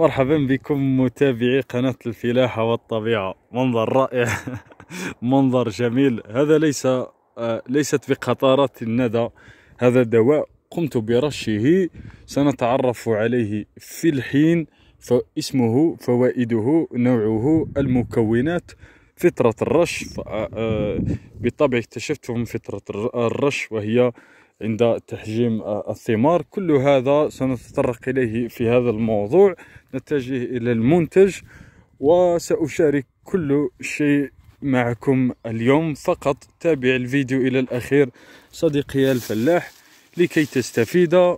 مرحبا بكم متابعي قناة الفلاحة والطبيعة منظر رائع منظر جميل هذا ليس آه، ليست بقطارات الندى هذا دواء قمت برشه سنتعرف عليه في الحين اسمه فوائده نوعه المكونات فترة الرش آه، آه، بالطبع اكتشفتهم فترة الرش وهي عند تحجيم الثمار كل هذا سنتطرق إليه في هذا الموضوع نتجه إلى المنتج وسأشارك كل شيء معكم اليوم فقط تابع الفيديو إلى الأخير صديقي الفلاح لكي تستفيد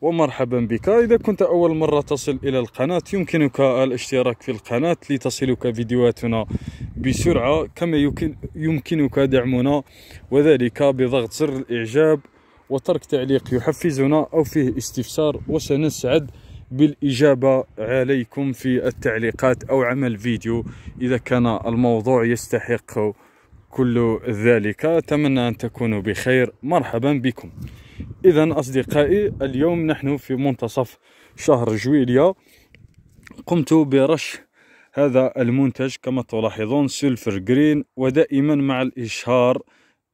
ومرحبا بك إذا كنت أول مرة تصل إلى القناة يمكنك الاشتراك في القناة لتصلك فيديوهاتنا بسرعة كما يمكنك دعمنا وذلك بضغط زر الإعجاب وترك تعليق يحفزنا أو فيه استفسار وسنسعد بالإجابة عليكم في التعليقات أو عمل فيديو إذا كان الموضوع يستحق كل ذلك أتمنى أن تكونوا بخير مرحبا بكم إذا أصدقائي اليوم نحن في منتصف شهر جويلية قمت برش هذا المنتج كما تلاحظون سيلفر جرين ودائما مع الإشهار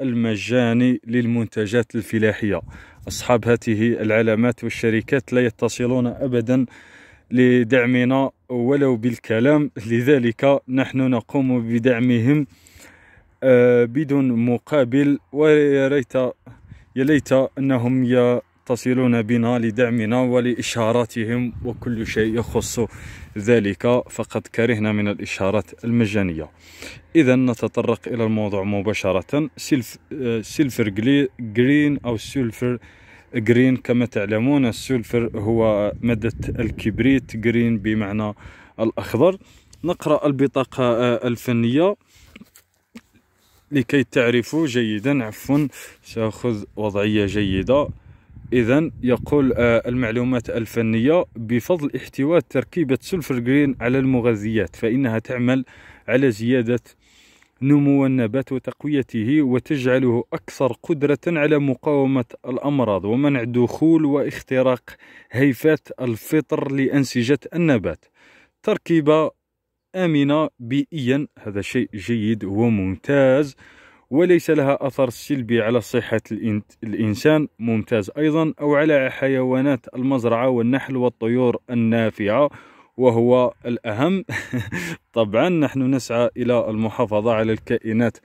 المجاني للمنتجات الفلاحية أصحاب هذه العلامات والشركات لا يتصلون أبدا لدعمنا ولو بالكلام لذلك نحن نقوم بدعمهم آه، بدون مقابل ويا ليت انهم يتصلون بنا لدعمنا ولإشاراتهم وكل شيء يخص ذلك فقد كرهنا من الإشارات المجانية إذا نتطرق إلى الموضوع مباشرة سيلف آه، سيلفر جرين أو سيلفر جرين كما تعلمون السلفر هو مادة الكبريت جرين بمعنى الأخضر نقرأ البطاقة آه، الفنية لكي تعرفوا جيدا عفوا سأخذ وضعية جيدة إذا يقول آه، المعلومات الفنية بفضل احتواء تركيبة سلفر جرين على المغذيات فإنها تعمل على زيادة نمو النبات وتقويته وتجعله أكثر قدرة على مقاومة الأمراض ومنع دخول واختراق هيفات الفطر لأنسجة النبات تركيبة آمنة بيئيا هذا شيء جيد وممتاز وليس لها أثر سلبي على صحة الإنسان ممتاز أيضا أو على حيوانات المزرعة والنحل والطيور النافعة وهو الأهم طبعا نحن نسعى إلى المحافظة على الكائنات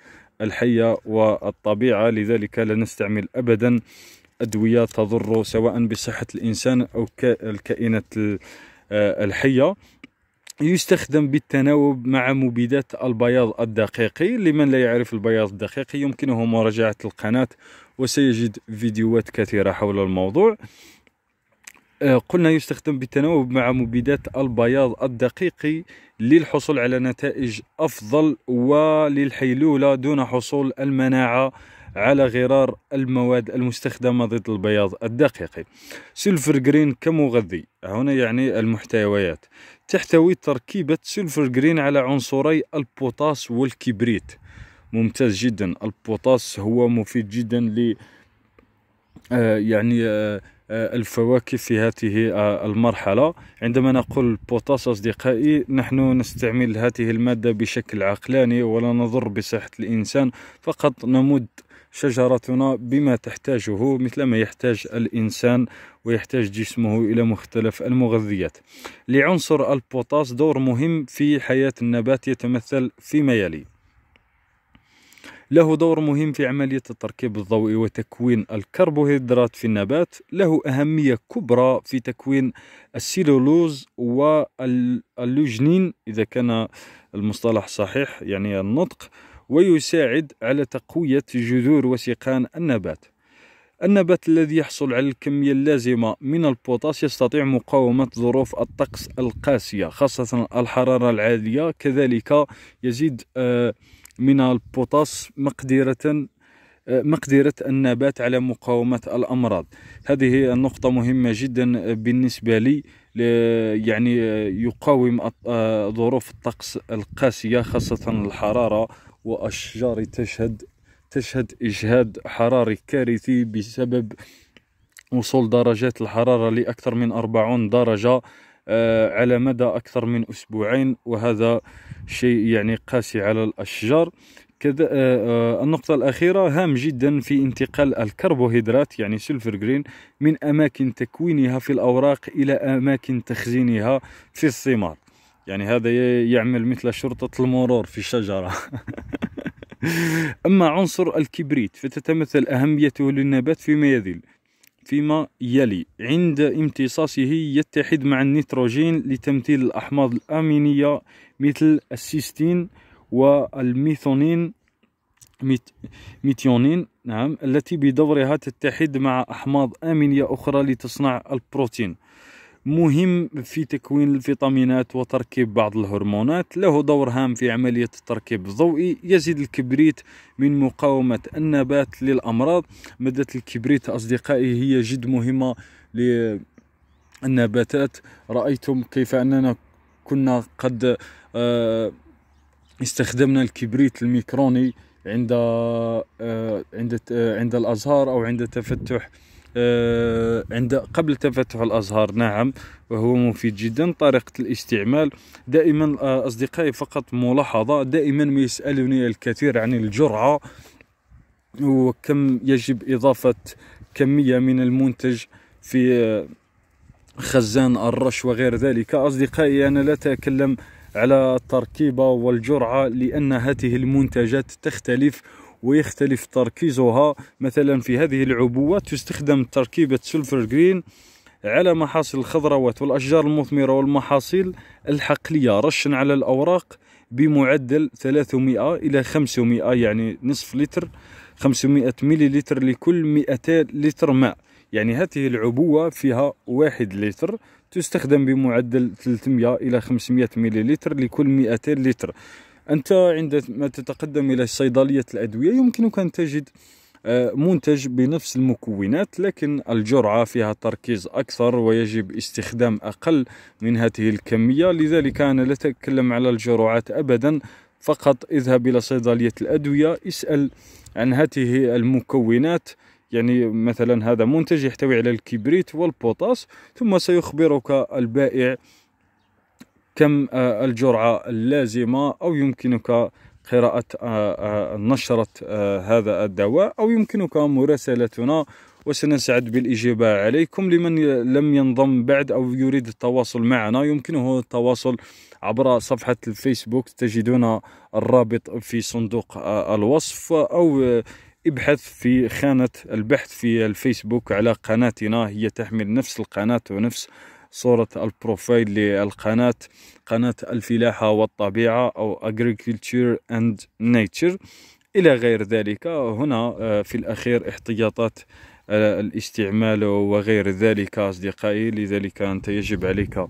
الحية والطبيعة لذلك لا نستعمل أبدا أدوية تضر سواء بصحة الإنسان أو الكائنات آه، الحية يستخدم بالتناوب مع مبيدات البياض الدقيقي لمن لا يعرف البياض الدقيقي يمكنه مراجعة القناة وسيجد فيديوهات كثيرة حول الموضوع آه، قلنا يستخدم بالتناوب مع مبيدات البياض الدقيقي للحصول على نتائج أفضل وللحيلولة دون حصول المناعة على غرار المواد المستخدمة ضد البياض الدقيقي سيلفر جرين كمغذي هنا يعني المحتويات تحتوي تركيبة سيلفر جرين على عنصري البوتاس والكبريت ممتاز جدا البوتاس هو مفيد جدا ل آه يعني آه, آه، الفواكه في هذه آه، المرحلة عندما نقول بوتاس أصدقائي نحن نستعمل هذه المادة بشكل عقلاني ولا نضر بصحة الإنسان فقط نمد شجرتنا بما تحتاجه مثلما يحتاج الإنسان ويحتاج جسمه إلى مختلف المغذيات لعنصر البوتاس دور مهم في حياة النبات يتمثل فيما يلي له دور مهم في عملية التركيب الضوئي وتكوين الكربوهيدرات في النبات له أهمية كبرى في تكوين السيلولوز واللوجنين إذا كان المصطلح صحيح يعني النطق ويساعد على تقوية جذور وسيقان النبات النبات الذي يحصل على الكمية اللازمة من البوتاس يستطيع مقاومة ظروف الطقس القاسية خاصة الحرارة العالية كذلك يزيد آه، من البوتاس مقدرة آه، مقدرة النبات على مقاومة الأمراض هذه النقطة مهمة جدا بالنسبة لي يعني آه، يقاوم ظروف الطقس القاسية خاصة الحرارة وأشجار تشهد تشهد إجهاد حراري كارثي بسبب وصول درجات الحرارة لأكثر من 40 درجة آه، على مدى أكثر من أسبوعين وهذا شيء يعني قاسي على الأشجار كذا آه، آه، النقطة الأخيرة هام جدا في انتقال الكربوهيدرات يعني سلفر جرين من أماكن تكوينها في الأوراق إلى أماكن تخزينها في الثمار يعني هذا يعمل مثل شرطة المرور في الشجرة أما عنصر الكبريت فتتمثل أهميته للنبات فيما يذل فيما يلي عند امتصاصه يتحد مع النيتروجين لتمثيل الأحماض الأمينية مثل السيستين والميثونين ميت ميثيونين نعم التي بدورها تتحد مع أحماض أمينية أخرى لتصنع البروتين مهم في تكوين الفيتامينات وتركيب بعض الهرمونات له دور هام في عملية التركيب الضوئي يزيد الكبريت من مقاومة النبات للأمراض مادة الكبريت أصدقائي هي جد مهمة للنباتات رأيتم كيف أننا كنا قد آه، استخدمنا الكبريت الميكروني عند آه، عند آه، عند الازهار او عند تفتح عند قبل تفتح الأزهار نعم وهو مفيد جدا طريقة الاستعمال دائما آه، أصدقائي فقط ملاحظة دائما ما يسألني الكثير عن الجرعة وكم يجب إضافة كمية من المنتج في آه، خزان الرش وغير ذلك أصدقائي أنا لا أتكلم على التركيبة والجرعة لأن هذه المنتجات تختلف ويختلف تركيزها مثلا في هذه العبوة تستخدم تركيبة سلفر جرين على محاصيل الخضروات والأشجار المثمرة والمحاصيل الحقلية رشا على الأوراق بمعدل 300 إلى 500 يعني نصف لتر 500 مليلتر لكل 200 لتر ماء يعني هذه العبوة فيها واحد لتر تستخدم بمعدل 300 إلى 500 مليلتر لكل 200 لتر أنت عندما تتقدم إلى صيدلية الأدوية يمكنك أن تجد آه، منتج بنفس المكونات لكن الجرعة فيها تركيز أكثر ويجب استخدام أقل من هذه الكمية لذلك أنا لا أتكلم على الجرعات أبدا فقط اذهب إلى صيدلية الأدوية اسأل عن هذه المكونات يعني مثلا هذا منتج يحتوي على الكبريت والبوتاس ثم سيخبرك البائع كم آه، الجرعة اللازمة أو يمكنك قراءة آه، آه، نشرة هذا الدواء أو يمكنك مراسلتنا وسنسعد بالإجابة عليكم لمن لم ينضم بعد أو يريد التواصل معنا يمكنه التواصل عبر صفحة الفيسبوك تجدون الرابط في صندوق الوصف أو ابحث في خانة البحث في الفيسبوك على قناتنا هي تحمل نفس القناة ونفس صورة البروفايل للقناة قناة الفلاحة والطبيعة أو Agriculture and Nature إلى غير ذلك هنا آه، في الأخير احتياطات الاستعمال وغير ذلك أصدقائي لذلك أنت يجب عليك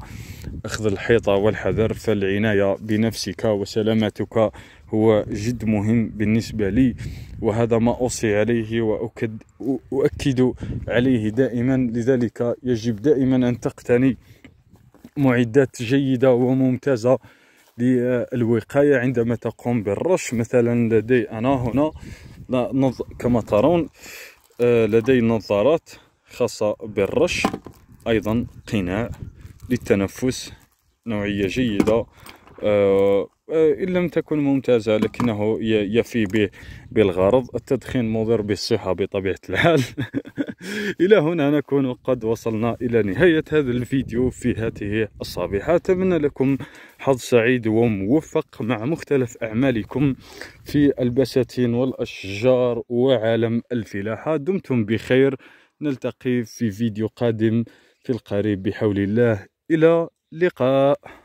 أخذ الحيطة والحذر فالعناية بنفسك وسلامتك هو جد مهم بالنسبة لي وهذا ما أوصي عليه وأكد أؤكد عليه دائما لذلك يجب دائما أن تقتني معدات جيدة وممتازة للوقاية عندما تقوم بالرش مثلا لدي أنا هنا كما ترون آه، لدي نظارات خاصة بالرش أيضا قناع للتنفس نوعية جيدة آه، إن لم تكن ممتازة لكنه يفي بالغرض التدخين مضر بالصحة بطبيعة الحال إلى هنا نكون قد وصلنا إلى نهاية هذا الفيديو في هذه الصبيحة أتمنى لكم حظ سعيد وموفق مع مختلف أعمالكم في البساتين والأشجار وعالم الفلاحة دمتم بخير نلتقي في فيديو قادم في القريب بحول الله إلى لقاء